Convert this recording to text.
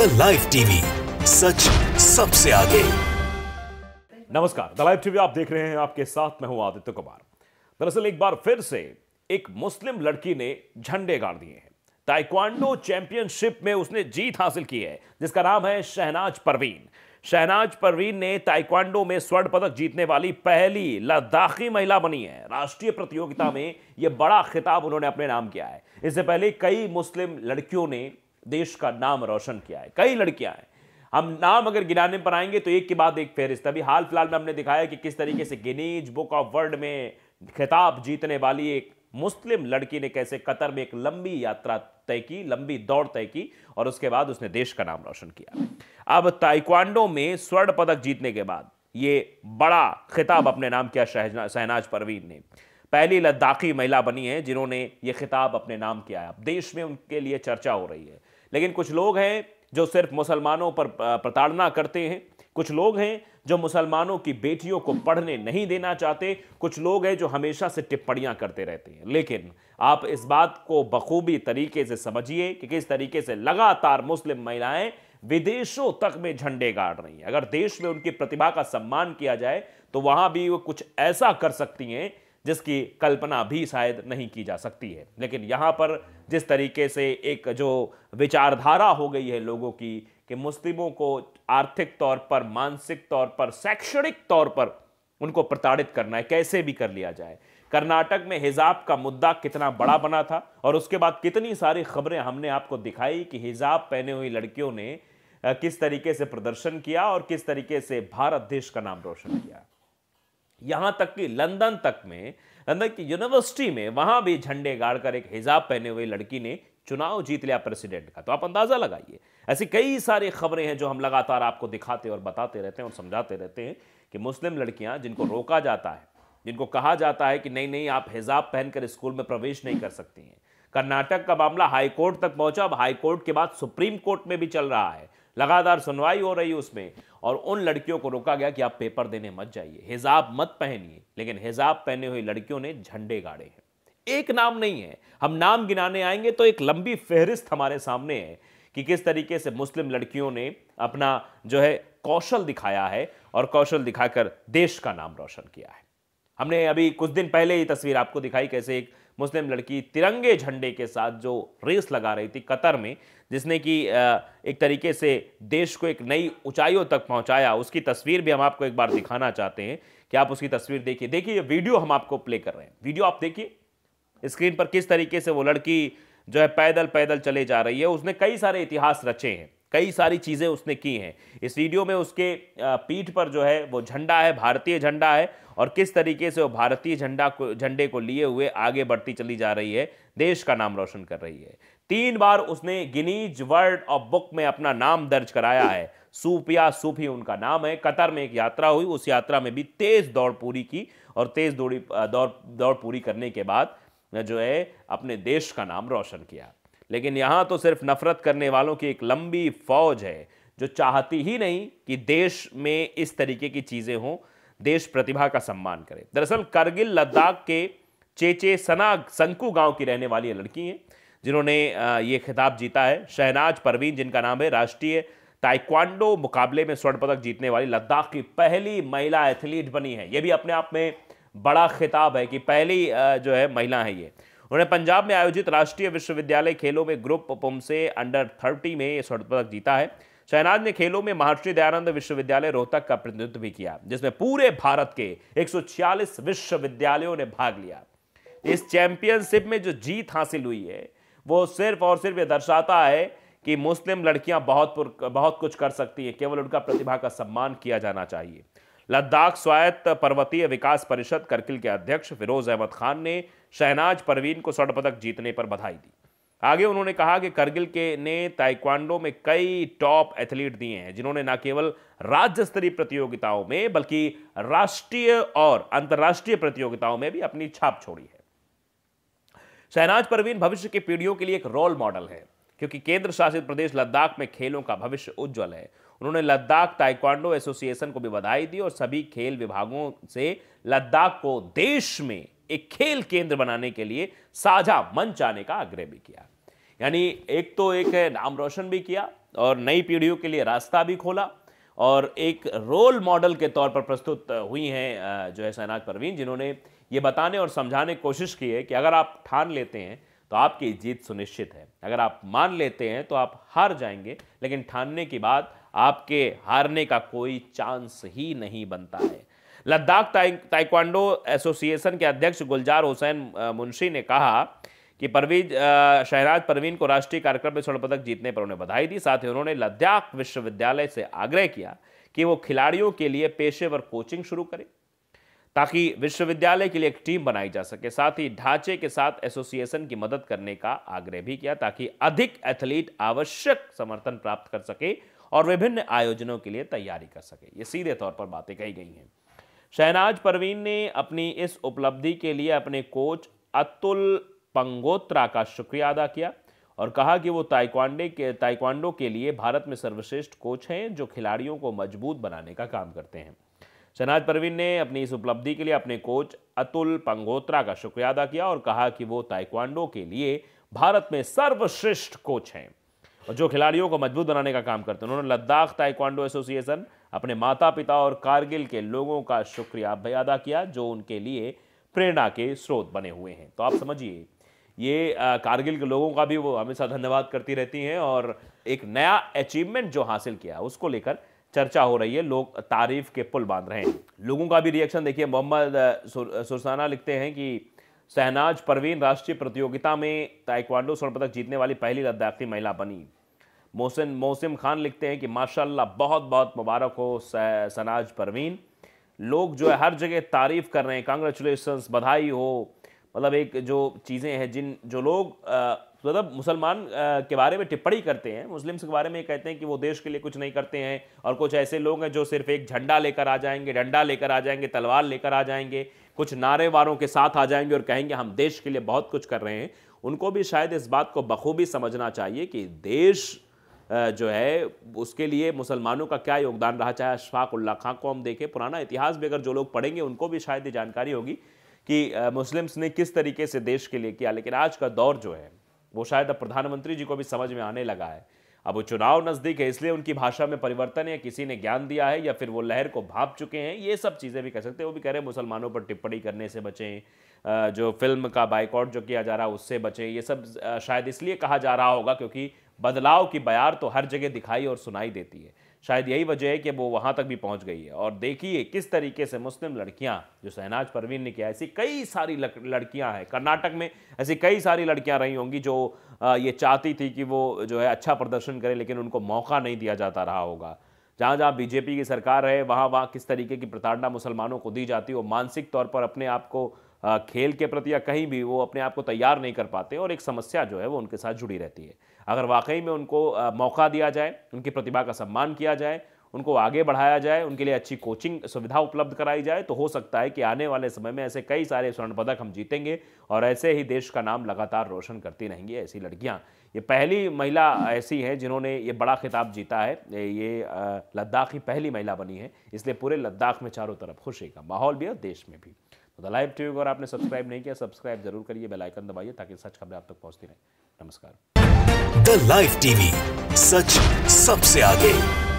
the live TV सच सबसे आगे नमस्कार द लाइव टीवी आप देख रहे हैं आपके साथ मैं हूं आदित्य कुमार दरअसल एक बार फिर से एक मुस्लिम लड़की ने झंडे गाड़ दिए हैं ताइक्वांडो चैंपियनशिप में उसने जीत हासिल की है जिसका नाम है शहनाज परवीन शहनाज परवीन ने ताइक्वांडो में स्वर्ण पदक जीतने वाली पहली लद्दाखी महिला बनी है राष्ट्रीय प्रतियोगिता में यह बड़ा खिताब उन्होंने अपने नाम किया है इससे पहले कई मुस्लिम लड़कियों ने देश का नाम रोशन किया है कई लड़कियां हैं हम नाम अगर गिनाने पर आएंगे तो एक के बाद एक फहरिस्त अभी हाल फिलहाल में हमने दिखाया कि किस तरीके से गिनीज बुक ऑफ वर्ल्ड में खिताब जीतने वाली एक मुस्लिम लड़की ने कैसे कतर में एक लंबी यात्रा तय की लंबी दौड़ तय की और उसके बाद उसने देश का नाम रोशन किया अब ताइक्वांडो में स्वर्ण पदक जीतने के बाद ये बड़ा खिताब अपने नाम किया शहनाज परवीन ने पहली लद्दाखी महिला बनी है जिन्होंने ये खिताब अपने नाम किया है अब देश में उनके लिए चर्चा हो रही है लेकिन कुछ लोग हैं जो सिर्फ मुसलमानों पर प्रताड़ना करते हैं कुछ लोग हैं जो मुसलमानों की बेटियों को पढ़ने नहीं देना चाहते कुछ लोग हैं जो हमेशा से टिप्पणियां करते रहते हैं लेकिन आप इस बात को बखूबी तरीके से समझिए कि किस तरीके से लगातार मुस्लिम महिलाएं विदेशों तक में झंडे गाड़ रही हैं अगर देश में उनकी प्रतिभा का सम्मान किया जाए तो वहां भी वो कुछ ऐसा कर सकती हैं जिसकी कल्पना भी शायद नहीं की जा सकती है लेकिन यहाँ पर जिस तरीके से एक जो विचारधारा हो गई है लोगों की कि मुस्लिमों को आर्थिक तौर पर मानसिक तौर पर शैक्षणिक तौर पर उनको प्रताड़ित करना है कैसे भी कर लिया जाए कर्नाटक में हिजाब का मुद्दा कितना बड़ा बना था और उसके बाद कितनी सारी खबरें हमने आपको दिखाई कि हिजाब पहने हुई लड़कियों ने किस तरीके से प्रदर्शन किया और किस तरीके से भारत देश का नाम रोशन किया यहाँ तक कि लंदन तक में लंदन की यूनिवर्सिटी में वहाँ भी झंडे गाड़कर एक हिजाब पहने हुए लड़की ने चुनाव जीत लिया प्रेसिडेंट का तो आप अंदाज़ा लगाइए ऐसी कई सारी खबरें हैं जो हम लगातार आपको दिखाते और बताते रहते हैं और समझाते रहते हैं कि मुस्लिम लड़कियां जिनको रोका जाता है जिनको कहा जाता है कि नहीं नहीं आप हिजाब पहनकर स्कूल में प्रवेश नहीं कर सकती हैं कर्नाटक का मामला हाईकोर्ट तक पहुंचा अब हाईकोर्ट के बाद सुप्रीम कोर्ट में भी चल रहा है लगातार सुनवाई हो रही उसमें और उन लड़कियों को रोका गया कि आप पेपर देने मत जाइए हिजाब मत पहनिए लेकिन हिजाब पहने हुई लड़कियों ने झंडे गाड़े हैं एक नाम नहीं है हम नाम गिनाने आएंगे तो एक लंबी फहरिस्त हमारे सामने है कि किस तरीके से मुस्लिम लड़कियों ने अपना जो है कौशल दिखाया है और कौशल दिखाकर देश का नाम रोशन किया है हमने अभी कुछ दिन पहले ये तस्वीर आपको दिखाई कैसे एक मुस्लिम लड़की तिरंगे झंडे के साथ जो रेस लगा रही थी कतर में जिसने कि एक तरीके से देश को एक नई ऊंचाइयों तक पहुंचाया उसकी तस्वीर भी हम आपको एक बार दिखाना चाहते हैं कि आप उसकी तस्वीर देखिए देखिए ये वीडियो हम आपको प्ले कर रहे हैं वीडियो आप देखिए स्क्रीन पर किस तरीके से वो लड़की जो है पैदल पैदल चले जा रही है उसने कई सारे इतिहास रचे हैं कई सारी चीज़ें उसने की हैं इस वीडियो में उसके पीठ पर जो है वो झंडा है भारतीय झंडा है और किस तरीके से वो भारतीय झंडा को झंडे को लिए हुए आगे बढ़ती चली जा रही है देश का नाम रोशन कर रही है तीन बार उसने गिनीज वर्ल्ड ऑफ बुक में अपना नाम दर्ज कराया है सूफिया सूफी उनका नाम है कतर में एक यात्रा हुई उस यात्रा में भी तेज़ दौड़ पूरी की और तेज़ दौड़ी दौड़ दौड़ पूरी करने के बाद जो है अपने देश का नाम रोशन किया लेकिन यहां तो सिर्फ नफरत करने वालों की एक लंबी फौज है जो चाहती ही नहीं कि देश में इस तरीके की चीज़ें हों देश प्रतिभा का सम्मान करे दरअसल करगिल लद्दाख के चेचे सना संकु गांव की रहने वाली लड़की हैं जिन्होंने ये खिताब जीता है शहनाज परवीन जिनका नाम है राष्ट्रीय ताइक्वांडो मुकाबले में स्वर्ण पदक जीतने वाली लद्दाख की पहली महिला एथलीट बनी है यह भी अपने आप में बड़ा खिताब है कि पहली जो है महिला है ये उन्होंने पंजाब में आयोजित राष्ट्रीय विश्वविद्यालय खेलों में ग्रुप पुमसे अंडर थर्टी में स्वर्ण पदक जीता है शहनाज ने खेलों में महर्षि दयानंद विश्वविद्यालय रोहतक का प्रतिनिधित्व भी किया जिसमें पूरे भारत के एक विश्वविद्यालयों ने भाग लिया इस चैंपियनशिप में जो जीत हासिल हुई है वो सिर्फ और सिर्फ ये दर्शाता है कि मुस्लिम लड़कियां बहुत बहुत कुछ कर सकती हैं केवल उनका प्रतिभा का सम्मान किया जाना चाहिए लद्दाख स्वायत्त पर्वतीय विकास परिषद करगिल के अध्यक्ष फिरोज अहमद खान ने शहनाज परवीन को स्वर्ण पदक जीतने पर बधाई दी आगे उन्होंने कहा कि करगिल के ने ताइक्वांडो में कई टॉप एथलीट दिए हैं जिन्होंने न केवल राज्य स्तरीय प्रतियोगिताओं में बल्कि राष्ट्रीय और अंतर्राष्ट्रीय प्रतियोगिताओं में भी अपनी छाप छोड़ी है शहनाज परवीन भविष्य की पीढ़ियों के लिए एक रोल मॉडल है क्योंकि केंद्र शासित प्रदेश लद्दाख में खेलों का भविष्य उज्जवल है उन्होंने लद्दाख ताइक्वांडो एसोसिएशन को भी बधाई दी और सभी खेल विभागों से लद्दाख को देश में एक खेल केंद्र बनाने के लिए साझा मंच आने का आग्रह भी किया यानी एक तो एक नाम रोशन भी किया और नई पीढ़ियों के लिए रास्ता भी खोला और एक रोल मॉडल के तौर पर प्रस्तुत हुई हैं जो है शहनाज परवीन जिन्होंने ये बताने और समझाने की कोशिश की है कि अगर आप ठान लेते हैं तो आपकी जीत सुनिश्चित है अगर आप मान लेते हैं तो आप हार जाएंगे लेकिन ठानने के बाद आपके हारने का कोई चांस ही नहीं बनता है लद्दाख ताइक्वांडो एसोसिएशन के अध्यक्ष गुलजार हुसैन मुंशी ने कहा कि परवीज शहराज परवीन को राष्ट्रीय कार्यक्रम में स्वर्ण पदक जीतने पर उन्हें बधाई दी साथ ही उन्होंने लद्दाख विश्वविद्यालय से आग्रह किया कि वो खिलाड़ियों के लिए पेशेवर कोचिंग शुरू करें ताकि विश्वविद्यालय के लिए एक टीम बनाई जा सके साथ ही ढांचे के साथ एसोसिएशन की मदद करने का आग्रह भी किया ताकि अधिक एथलीट आवश्यक समर्थन प्राप्त कर सके और विभिन्न आयोजनों के लिए तैयारी कर सके ये सीधे तौर पर बातें कही गई हैं शहनाज परवीन ने अपनी इस उपलब्धि के लिए अपने कोच अतुल पंगोत्रा का शुक्रिया अदा किया और कहा कि वो ताइक्वांडे के ताइक्वांडो के लिए भारत में सर्वश्रेष्ठ कोच हैं जो खिलाड़ियों को मजबूत बनाने का काम करते हैं शहनाज परवीन ने अपनी इस उपलब्धि के लिए अपने कोच अतुल पंगोत्रा का शुक्रिया अदा किया और कहा कि वो ताइक्वांडो के लिए भारत में सर्वश्रेष्ठ कोच हैं और जो खिलाड़ियों को मजबूत बनाने का काम करते हैं उन्होंने लद्दाख ताइक्वांडो एसोसिएशन अपने माता पिता और कारगिल के लोगों का शुक्रिया भी अदा किया जो उनके लिए प्रेरणा के स्रोत बने हुए हैं तो आप समझिए ये आ, कारगिल के लोगों का भी वो हमेशा धन्यवाद करती रहती हैं और एक नया अचीवमेंट जो हासिल किया उसको लेकर चर्चा हो रही है लोग तारीफ के पुल बांध रहे हैं लोगों का भी रिएक्शन देखिए मोहम्मद सुरसाना लिखते हैं कि शहनाज परवीन राष्ट्रीय प्रतियोगिता में ताइक्वांडो स्वर्ण पदक जीतने वाली पहली लद्दाखी महिला बनी मोहसिन मोहसिम खान लिखते हैं कि माशाल्लाह बहुत बहुत मुबारक हो सहनाज परवीन लोग जो है हर जगह तारीफ़ कर रहे हैं कांग्रेचुलेसन्स बधाई हो मतलब एक जो चीज़ें हैं जिन जो लोग मतलब मुसलमान के बारे में टिप्पणी करते हैं मुस्लिम्स के बारे में कहते हैं कि वो देश के लिए कुछ नहीं करते हैं और कुछ ऐसे लोग हैं जो सिर्फ एक झंडा लेकर आ जाएंगे डंडा लेकर आ जाएंगे तलवार लेकर आ जाएंगे कुछ नारेवारों के साथ आ जाएंगे और कहेंगे हम देश के लिए बहुत कुछ कर रहे हैं उनको भी शायद इस बात को बखूबी समझना चाहिए कि देश जो है उसके लिए मुसलमानों का क्या योगदान रहा चाहे अशफाक उल्ला खां को हम देखें पुराना इतिहास भी अगर जो लोग पढ़ेंगे उनको भी शायद ये जानकारी होगी कि मुस्लिम्स ने किस तरीके से देश के लिए किया लेकिन आज का दौर जो है वो शायद अब प्रधानमंत्री जी को भी समझ में आने लगा है अब वो चुनाव नज़दीक है इसलिए उनकी भाषा में परिवर्तन है किसी ने ज्ञान दिया है या फिर वो लहर को भाप चुके हैं ये सब चीज़ें भी कह सकते हैं वो भी कह रहे हैं मुसलमानों पर टिप्पणी करने से बचें जो फिल्म का बाइकआउट जो किया जा रहा है उससे बचें ये सब शायद इसलिए कहा जा रहा होगा क्योंकि बदलाव की बयार तो हर जगह दिखाई और सुनाई देती है शायद यही वजह है कि वो वहाँ तक भी पहुँच गई है और देखिए किस तरीके से मुस्लिम लड़कियाँ जो सहनाज परवीन ने किया ऐसी कई सारी लड़कियाँ हैं कर्नाटक में ऐसी कई सारी लड़कियाँ रही होंगी जो ये चाहती थी कि वो जो है अच्छा प्रदर्शन करें लेकिन उनको मौका नहीं दिया जाता रहा होगा जहाँ जहाँ बीजेपी की सरकार है वहाँ वहाँ किस तरीके की प्रताड़ना मुसलमानों को दी जाती है वो मानसिक तौर पर अपने आप को खेल के प्रति या कहीं भी वो अपने आप को तैयार नहीं कर पाते और एक समस्या जो है वो उनके साथ जुड़ी रहती है अगर वाकई में उनको मौका दिया जाए उनकी प्रतिभा का सम्मान किया जाए उनको आगे बढ़ाया जाए उनके लिए अच्छी कोचिंग सुविधा उपलब्ध कराई जाए तो हो सकता है कि आने वाले समय में ऐसे कई सारे स्वर्ण पदक हम जीतेंगे और ऐसे ही देश का नाम लगातार रोशन करती रहेंगी ऐसी लड़कियां ये पहली महिला ऐसी हैं जिन्होंने ये बड़ा खिताब जीता है ये लद्दाख की पहली महिला बनी है इसलिए पूरे लद्दाख में चारों तरफ खुशी का माहौल भी और देश में भी तो द लाइव टीवी को अगर आपने सब्सक्राइब नहीं किया सब्सक्राइब जरूर करिए बेलाइकन दबाइए ताकि सच खबरें आप तक पहुँचती रहें नमस्कार द लाइव टीवी सच सबसे आगे